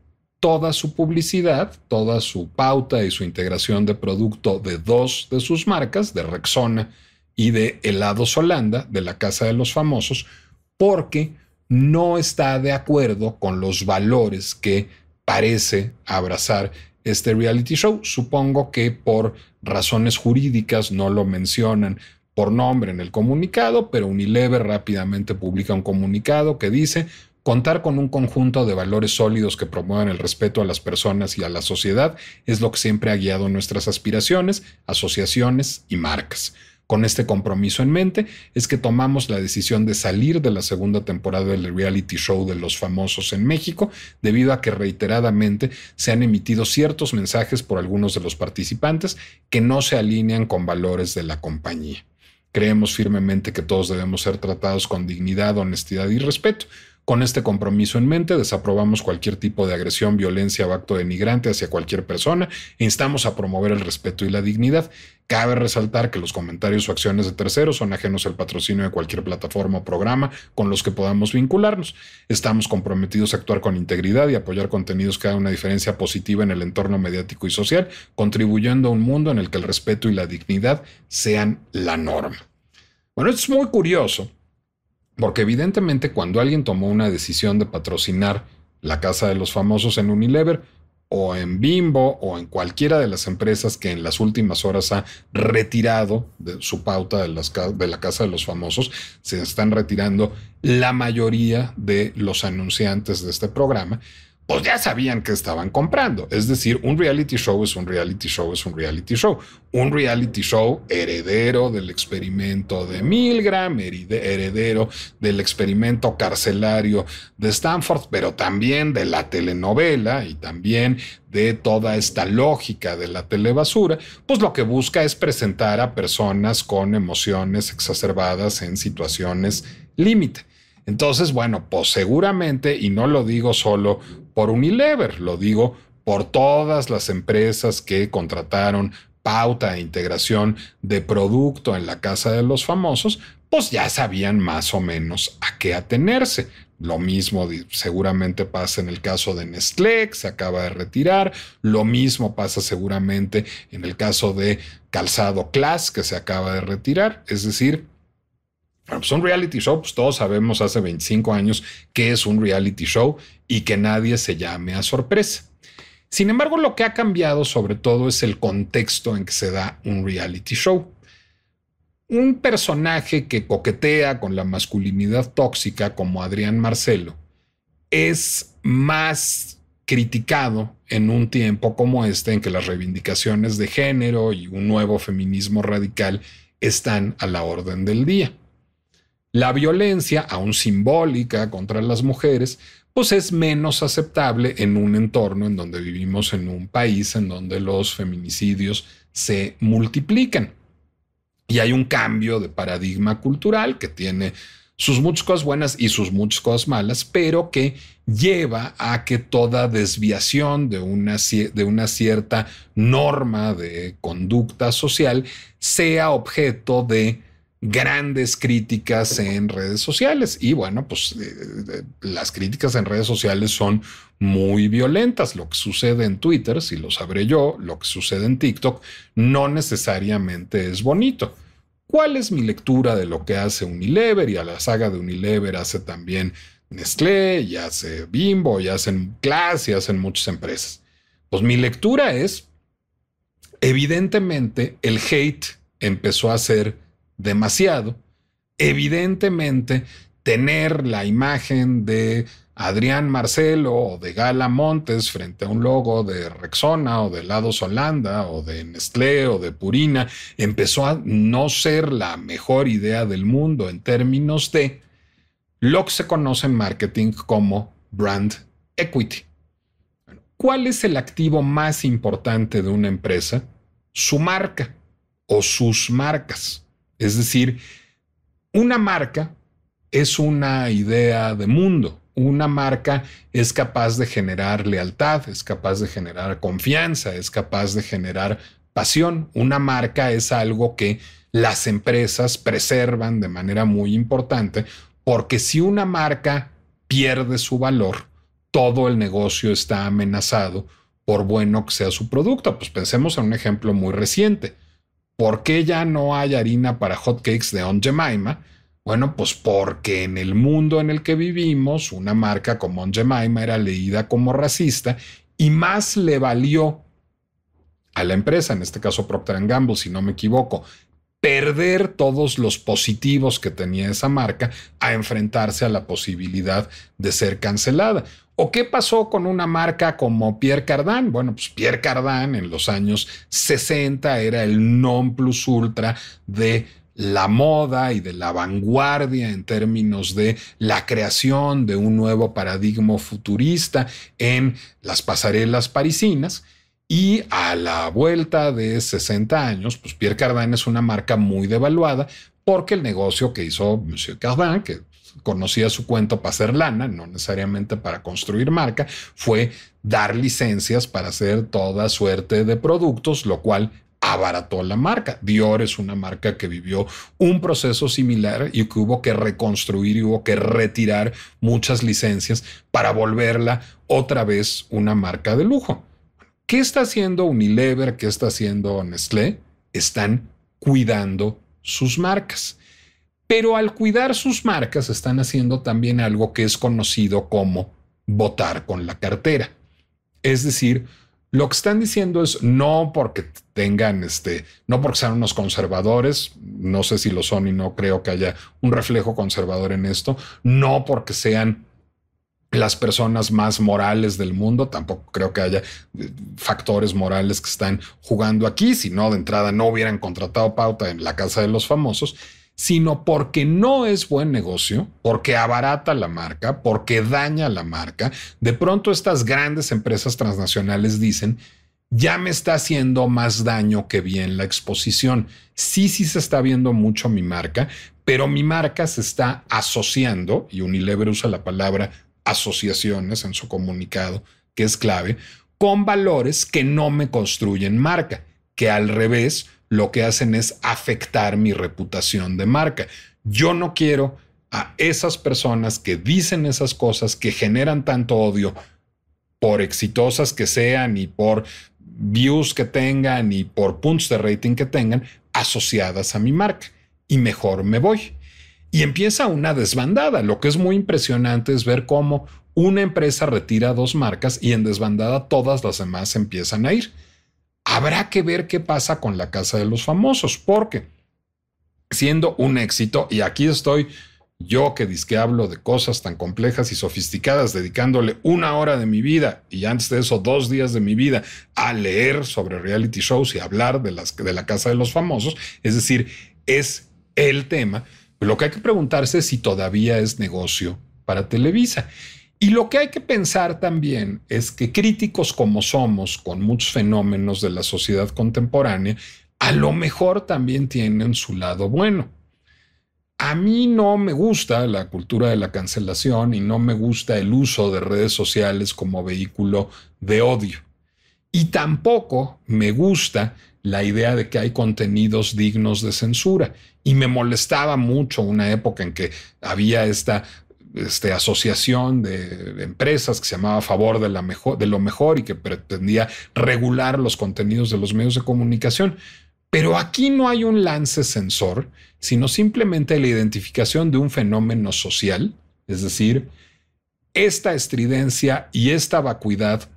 Speaker 1: toda su publicidad, toda su pauta y su integración de producto de dos de sus marcas, de Rexona y de Helado Solanda de la Casa de los Famosos, porque no está de acuerdo con los valores que parece abrazar este reality show. Supongo que por razones jurídicas no lo mencionan por nombre en el comunicado, pero Unilever rápidamente publica un comunicado que dice, Contar con un conjunto de valores sólidos que promuevan el respeto a las personas y a la sociedad es lo que siempre ha guiado nuestras aspiraciones, asociaciones y marcas. Con este compromiso en mente es que tomamos la decisión de salir de la segunda temporada del reality show de los famosos en México debido a que reiteradamente se han emitido ciertos mensajes por algunos de los participantes que no se alinean con valores de la compañía. Creemos firmemente que todos debemos ser tratados con dignidad, honestidad y respeto con este compromiso en mente, desaprobamos cualquier tipo de agresión, violencia o acto denigrante hacia cualquier persona e instamos a promover el respeto y la dignidad. Cabe resaltar que los comentarios o acciones de terceros son ajenos al patrocinio de cualquier plataforma o programa con los que podamos vincularnos. Estamos comprometidos a actuar con integridad y apoyar contenidos que hagan una diferencia positiva en el entorno mediático y social, contribuyendo a un mundo en el que el respeto y la dignidad sean la norma. Bueno, esto es muy curioso porque evidentemente cuando alguien tomó una decisión de patrocinar la casa de los famosos en Unilever, o en Bimbo o en cualquiera de las empresas que en las últimas horas ha retirado de su pauta de, de, la Casa de los Famosos, se están retirando la mayoría de los anunciantes de este programa pues ya sabían que estaban comprando. Es decir, un reality show es un reality show es un reality show. Un reality show heredero del experimento de Milgram, heredero del experimento carcelario de Stanford, pero también de la telenovela y también de toda esta lógica de la telebasura, pues lo que busca es presentar a personas con emociones exacerbadas en situaciones límite. Entonces, bueno, pues seguramente, y no lo digo solo por Unilever, lo digo por todas las empresas que contrataron pauta e integración de producto en la casa de los famosos, pues ya sabían más o menos a qué atenerse. Lo mismo seguramente pasa en el caso de Nestlé, que se acaba de retirar. Lo mismo pasa seguramente en el caso de Calzado Class, que se acaba de retirar. Es decir, bueno, pues, un reality show, pues, todos sabemos hace 25 años que es un reality show y que nadie se llame a sorpresa. Sin embargo, lo que ha cambiado sobre todo es el contexto en que se da un reality show. Un personaje que coquetea con la masculinidad tóxica como Adrián Marcelo es más criticado en un tiempo como este en que las reivindicaciones de género y un nuevo feminismo radical están a la orden del día. La violencia, aún simbólica, contra las mujeres, pues es menos aceptable en un entorno en donde vivimos en un país en donde los feminicidios se multiplican. Y hay un cambio de paradigma cultural que tiene sus muchas cosas buenas y sus muchas cosas malas, pero que lleva a que toda desviación de una, de una cierta norma de conducta social sea objeto de grandes críticas en redes sociales. Y bueno, pues eh, eh, las críticas en redes sociales son muy violentas. Lo que sucede en Twitter, si lo sabré yo, lo que sucede en TikTok, no necesariamente es bonito. ¿Cuál es mi lectura de lo que hace Unilever? Y a la saga de Unilever hace también Nestlé, y hace Bimbo, y hacen Class, y hacen muchas empresas. Pues mi lectura es, evidentemente, el hate empezó a ser demasiado, evidentemente tener la imagen de Adrián Marcelo o de Gala Montes frente a un logo de Rexona o de Lados Holanda o de Nestlé o de Purina empezó a no ser la mejor idea del mundo en términos de lo que se conoce en marketing como brand equity. ¿Cuál es el activo más importante de una empresa? Su marca o sus marcas. Es decir, una marca es una idea de mundo. Una marca es capaz de generar lealtad, es capaz de generar confianza, es capaz de generar pasión. Una marca es algo que las empresas preservan de manera muy importante, porque si una marca pierde su valor, todo el negocio está amenazado por bueno que sea su producto. Pues pensemos en un ejemplo muy reciente. ¿Por qué ya no hay harina para hotcakes de Aunt Bueno, pues porque en el mundo en el que vivimos, una marca como Aunt era leída como racista y más le valió a la empresa, en este caso Procter Gamble, si no me equivoco, perder todos los positivos que tenía esa marca a enfrentarse a la posibilidad de ser cancelada. ¿O qué pasó con una marca como Pierre Cardin? Bueno, pues Pierre Cardin en los años 60 era el non plus ultra de la moda y de la vanguardia en términos de la creación de un nuevo paradigma futurista en las pasarelas parisinas. Y a la vuelta de 60 años, pues Pierre Cardin es una marca muy devaluada porque el negocio que hizo Monsieur Cardin, que conocía su cuento para hacer lana, no necesariamente para construir marca, fue dar licencias para hacer toda suerte de productos, lo cual abarató la marca. Dior es una marca que vivió un proceso similar y que hubo que reconstruir y hubo que retirar muchas licencias para volverla otra vez una marca de lujo. ¿Qué está haciendo Unilever? ¿Qué está haciendo Nestlé? Están cuidando sus marcas. Pero al cuidar sus marcas están haciendo también algo que es conocido como votar con la cartera. Es decir, lo que están diciendo es no porque tengan este, no porque sean unos conservadores, no sé si lo son y no creo que haya un reflejo conservador en esto, no porque sean las personas más morales del mundo. Tampoco creo que haya eh, factores morales que están jugando aquí, si no de entrada no hubieran contratado pauta en la casa de los famosos, sino porque no es buen negocio, porque abarata la marca, porque daña la marca. De pronto estas grandes empresas transnacionales dicen, ya me está haciendo más daño que bien la exposición. Sí, sí se está viendo mucho mi marca, pero mi marca se está asociando, y Unilever usa la palabra asociaciones en su comunicado, que es clave, con valores que no me construyen marca, que al revés lo que hacen es afectar mi reputación de marca. Yo no quiero a esas personas que dicen esas cosas, que generan tanto odio, por exitosas que sean y por views que tengan y por puntos de rating que tengan, asociadas a mi marca. Y mejor me voy y empieza una desbandada. Lo que es muy impresionante es ver cómo una empresa retira dos marcas y en desbandada todas las demás empiezan a ir. Habrá que ver qué pasa con la Casa de los Famosos, porque siendo un éxito, y aquí estoy yo que disque hablo de cosas tan complejas y sofisticadas, dedicándole una hora de mi vida y antes de eso dos días de mi vida a leer sobre reality shows y hablar de, las, de la Casa de los Famosos, es decir, es el tema lo que hay que preguntarse es si todavía es negocio para Televisa. Y lo que hay que pensar también es que críticos como somos con muchos fenómenos de la sociedad contemporánea, a lo mejor también tienen su lado bueno. A mí no me gusta la cultura de la cancelación y no me gusta el uso de redes sociales como vehículo de odio. Y tampoco me gusta la idea de que hay contenidos dignos de censura. Y me molestaba mucho una época en que había esta este, asociación de empresas que se llamaba a favor de, de lo mejor y que pretendía regular los contenidos de los medios de comunicación. Pero aquí no hay un lance sensor, sino simplemente la identificación de un fenómeno social, es decir, esta estridencia y esta vacuidad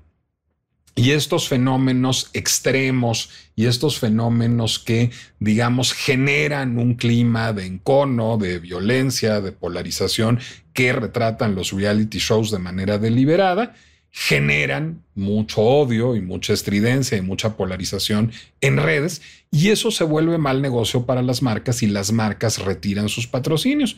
Speaker 1: y estos fenómenos extremos y estos fenómenos que, digamos, generan un clima de encono, de violencia, de polarización, que retratan los reality shows de manera deliberada, generan mucho odio y mucha estridencia y mucha polarización en redes y eso se vuelve mal negocio para las marcas y las marcas retiran sus patrocinios.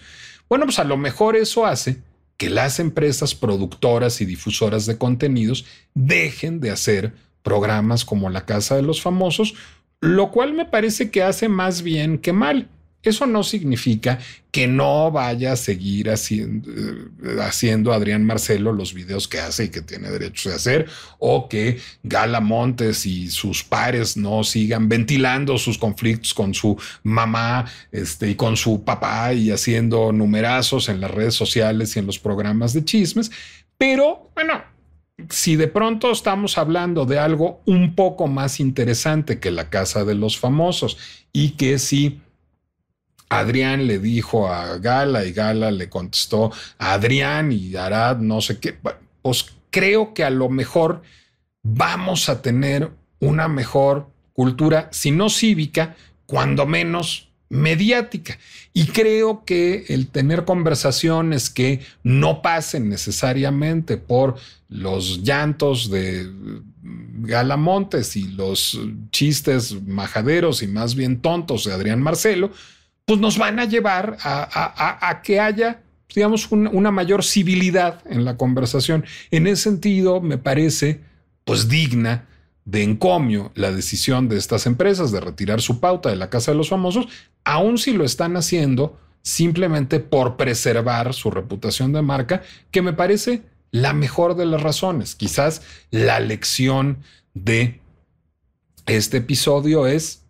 Speaker 1: Bueno, pues a lo mejor eso hace que las empresas productoras y difusoras de contenidos dejen de hacer programas como La Casa de los Famosos, lo cual me parece que hace más bien que mal. Eso no significa que no vaya a seguir eh, haciendo, Adrián Marcelo los videos que hace y que tiene derecho de hacer, o que Gala Montes y sus pares no sigan ventilando sus conflictos con su mamá este, y con su papá y haciendo numerazos en las redes sociales y en los programas de chismes. Pero bueno, si de pronto estamos hablando de algo un poco más interesante que la casa de los famosos y que si Adrián le dijo a Gala y Gala le contestó a Adrián y Arad, no sé qué. Pues creo que a lo mejor vamos a tener una mejor cultura, si no cívica, cuando menos mediática. Y creo que el tener conversaciones que no pasen necesariamente por los llantos de Galamontes y los chistes majaderos y más bien tontos de Adrián Marcelo, pues nos van a llevar a, que haya, digamos, una mayor civilidad en la conversación. En ese sentido, me parece, pues digna de encomio la decisión de estas empresas de retirar su pauta de la Casa de los Famosos, aun si lo están haciendo simplemente por preservar su reputación de marca, que me parece la mejor de las razones. Quizás la lección de este episodio es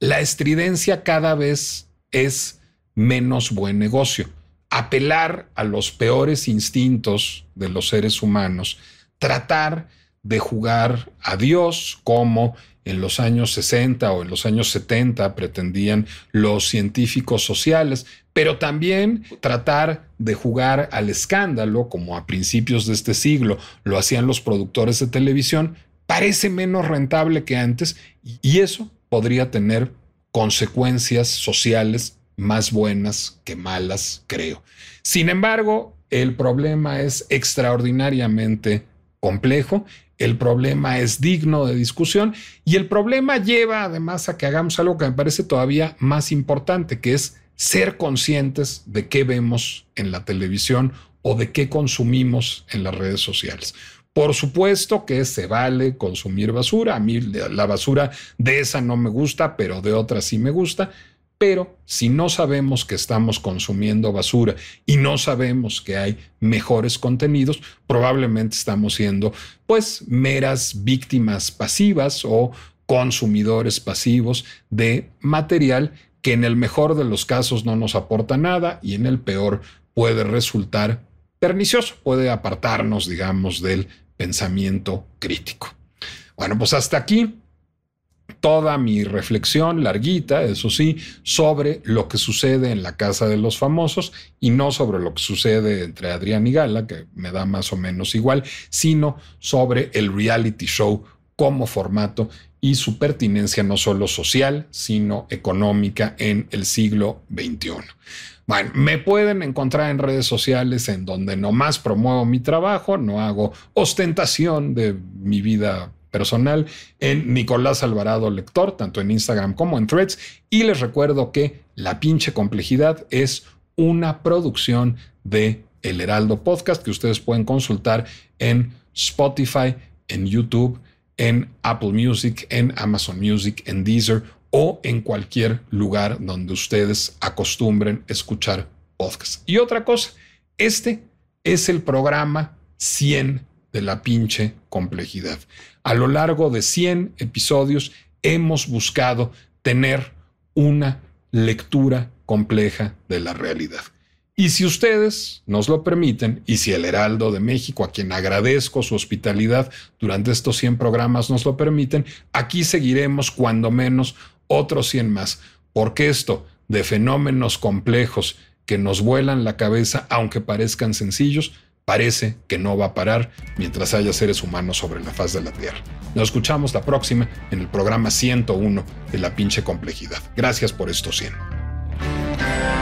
Speaker 1: la estridencia cada vez es menos buen negocio. Apelar a los peores instintos de los seres humanos, tratar de jugar a Dios como en los años 60 o en los años 70 pretendían los científicos sociales, pero también tratar de jugar al escándalo, como a principios de este siglo lo hacían los productores de televisión, parece menos rentable que antes y eso podría tener consecuencias sociales más buenas que malas, creo. Sin embargo, el problema es extraordinariamente complejo, el problema es digno de discusión y el problema lleva además a que hagamos algo que me parece todavía más importante, que es ser conscientes de qué vemos en la televisión o de qué consumimos en las redes sociales. Por supuesto que se vale consumir basura. A mí la basura de esa no me gusta, pero de otra sí me gusta. Pero si no sabemos que estamos consumiendo basura y no sabemos que hay mejores contenidos, probablemente estamos siendo pues meras víctimas pasivas o consumidores pasivos de material que en el mejor de los casos no nos aporta nada y en el peor puede resultar pernicioso, puede apartarnos, digamos, del pensamiento crítico. Bueno, pues hasta aquí toda mi reflexión larguita, eso sí, sobre lo que sucede en la casa de los famosos y no sobre lo que sucede entre Adrián y Gala, que me da más o menos igual, sino sobre el reality show como formato y su pertinencia no solo social, sino económica en el siglo XXI. Bueno, me pueden encontrar en redes sociales en donde nomás promuevo mi trabajo, no hago ostentación de mi vida personal en Nicolás Alvarado Lector, tanto en Instagram como en Threads. Y les recuerdo que La pinche complejidad es una producción de El Heraldo Podcast que ustedes pueden consultar en Spotify, en YouTube, en Apple Music, en Amazon Music, en Deezer o en cualquier lugar donde ustedes acostumbren escuchar podcasts. Y otra cosa, este es el programa 100 de la pinche complejidad. A lo largo de 100 episodios hemos buscado tener una lectura compleja de la realidad. Y si ustedes nos lo permiten, y si el Heraldo de México, a quien agradezco su hospitalidad durante estos 100 programas, nos lo permiten, aquí seguiremos cuando menos otros 100 más, porque esto de fenómenos complejos que nos vuelan la cabeza, aunque parezcan sencillos, parece que no va a parar mientras haya seres humanos sobre la faz de la Tierra. Nos escuchamos la próxima en el programa 101 de la pinche complejidad. Gracias por estos 100.